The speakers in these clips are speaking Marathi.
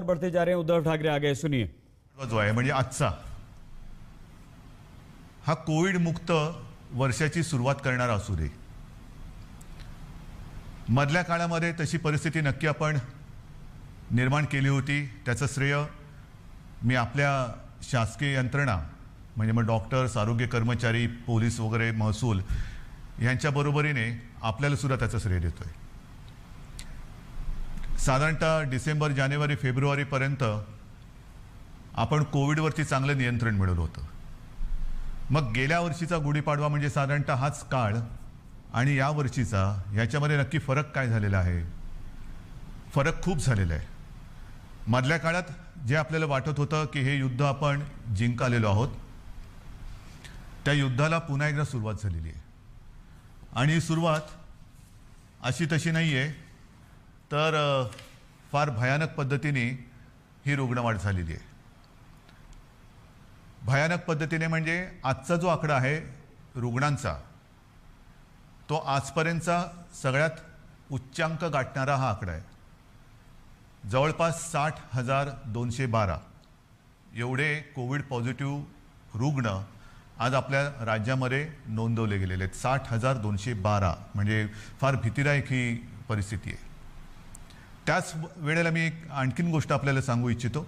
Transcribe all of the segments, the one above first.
बढ़ते जा रहे हैं उद्धव ठाकरे आगे सुनिए जो आहे म्हणजे आजचा हा कोविड मुक्त वर्षाची सुरुवात करणारा असू दे मधल्या काळामध्ये तशी परिस्थिती नक्की आपण निर्माण केली होती त्याचं श्रेय मी आपल्या शासकीय यंत्रणा म्हणजे मग डॉक्टर्स आरोग्य कर्मचारी पोलीस वगैरे महसूल यांच्या बरोबरीने आपल्याला सुद्धा त्याचं श्रेय देतोय साधारणतः डिसेंबर जानेवारी फेब्रुवारीपर्यंत आपण कोविडवरती चांगलं नियंत्रण मिळवलं होतं मग गेल्या वर्षीचा गुढीपाडवा म्हणजे साधारणतः हाच काळ आणि या वर्षीचा ह्याच्यामध्ये नक्की फरक काय झालेला आहे फरक खूप झालेला आहे मधल्या काळात जे आपल्याला वाटत होतं की हे युद्ध आपण जिंकालेलो आहोत त्या युद्धाला पुन्हा एकदा सुरुवात झालेली आहे आणि ही सुरुवात अशी तशी नाही आहे तर फार भयानक पद्धतीने ही रुग्णवाढ झालेली आहे भयानक पद्धतीने म्हणजे आजचा जो आकडा आहे रुग्णांचा तो आजपर्यंतचा सगळ्यात उच्चांक गाठणारा हा आकडा आहे जवळपास साठ हजार दोनशे बारा एवढे कोविड पॉझिटिव्ह रुग्ण आज आपल्या राज्यामध्ये नोंदवले गेलेले आहेत साठ हजार दोनशे बारा म्हणजे फार भीतीदायक ही परिस्थिती आहे त्याच वेळेला मी एक आणखीन गोष्ट आपल्याला सांगू इच्छितो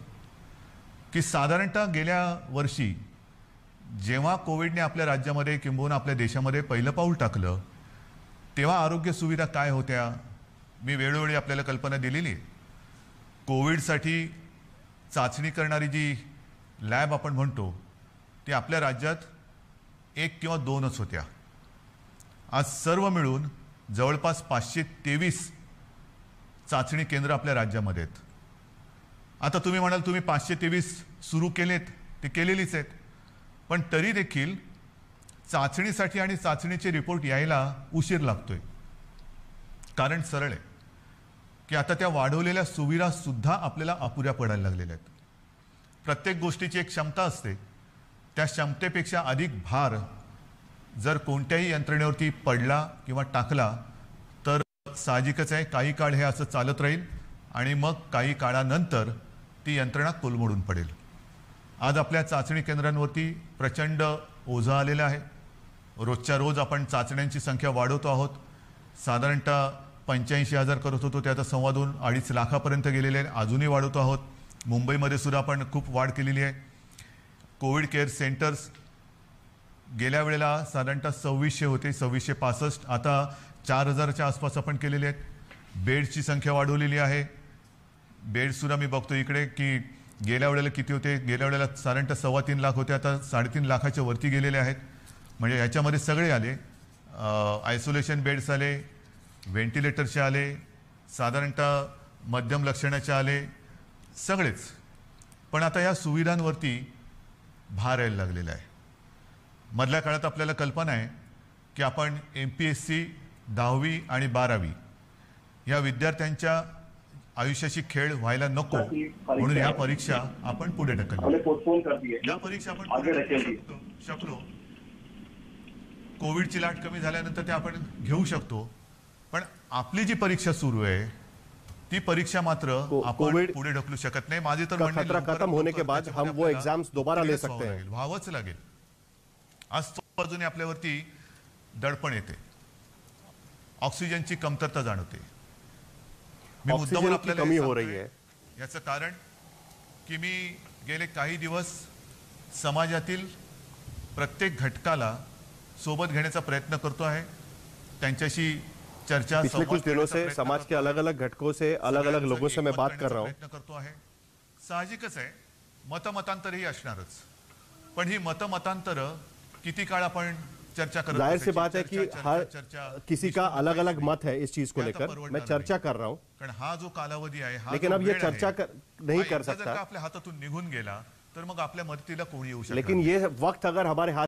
की साधारणतः गेल्या वर्षी जेव्हा कोविडने आपल्या राज्यामध्ये किंबहुना आपल्या देशामध्ये पहिलं पाऊल टाकलं तेव्हा आरोग्य सुविधा काय होत्या मी वेळोवेळी आपल्याला कल्पना दिलेली आहे कोविडसाठी चाचणी करणारी जी लॅब आपण म्हणतो ती आपल्या राज्यात एक किंवा दोनच होत्या आज सर्व मिळून जवळपास पाचशे तेवीस चाचणी केंद्र आपल्या राज्यामध्ये आहेत आता तुम्ही म्हणाल तुम्ही पाचशे तेवीस सुरू केलेत ते केलेलीच आहेत पण तरी देखील चाचणीसाठी आणि चाचणीचे रिपोर्ट यायला उशीर लागतोय कारण सरळ आहे की आता त्या वाढवलेल्या सुविधासुद्धा आपल्याला अपुऱ्या पडायला लागलेल्या आहेत प्रत्येक गोष्टीची एक क्षमता असते त्या क्षमतेपेक्षा अधिक भार जर कोणत्याही यंत्रणेवरती पडला किंवा टाकला साहजिकच आहे काही काळ हे असं चालत राहील आणि मग काही काळानंतर ती यंत्रणा कोलमोडून पडेल आज आपल्या चाचणी केंद्रांवरती प्रचंड ओझा आलेला आहे रोजच्या रोज आपण चाचण्यांची संख्या वाढवतो आहोत साधारणतः पंच्याऐंशी हजार करत होतो ते आता संवादून अडीच लाखापर्यंत गेलेले आहेत अजूनही वाढवतो आहोत मुंबईमध्ये सुद्धा आपण खूप वाढ केलेली आहे कोविड केअर सेंटर्स गेल्या वेळेला साधारणतः सव्वीसशे होते सव्वीसशे पासष्ट आता चार हजाराच्या आसपास आपण केलेले आहेत बेड्सची संख्या वाढवलेली आहे बेड्ससुद्धा मी बघतो इकडे की गेल्या वेळेला किती होते गेल्या वेळेला साधारणतः सव्वा तीन लाख होते आता साडेतीन लाखाच्या वरती गेलेले आहेत म्हणजे याच्यामध्ये सगळे आले आयसोलेशन बेड्स आले व्हेंटिलेटरचे आले साधारणतः मध्यम लक्षणाचे आले सगळेच पण आता या सुविधांवरती भार यायला लागलेला आहे मधल्या काळात आपल्याला कल्पना आहे की आपण एम पी एस सी दहावी आणि बारावी या विद्यार्थ्यांच्या आयुष्याशी खेळ व्हायला नको म्हणून या परीक्षा आपण पुढे ढकल या परीक्षा आपण पुढे शकलो कोविडची लाट कमी झाल्यानंतर ते आपण घेऊ शकतो पण आपली जी परीक्षा सुरू आहे ती परीक्षा मात्र आपण पुढे ढकलू शकत नाही माझे तर खतरा खत्म होने के बाद हम वो एग्जाम्स दोबारा ले सकते हैं व्हावंच लागेल आज बाजूने आपल्यावरती दडपण येते ऑक्सिजनची कमतरता जाणवते मी आपल्याला कमी हो रही आहे याचं कारण की मी गेले काही दिवस समाजातील प्रत्येक घटकाला सोबत घेण्याचा प्रयत्न करतो आहे त्यांच्याशी चर्चा समाज के अलग अलग घटकों से अलग अलग लोगों से मैं बात कर रहा करतो आहे साहजिकच आहे मतमतांतरही असणारच पण ही मतमतांतर किती काळ आपण चर्चा कर जाहिर सी बात है कि हर चर्चा किसी का अलग अलग मत है इस चीज को तो लेकर मैं चर्चा कर रहा हूँ हाँ जो कालावधि है लेकिन अब ये चर्चा नहीं कर सकता अपने हाथों निघुन गला तो मग अपने मदती लेकिन ये वक्त अगर हमारे हाथ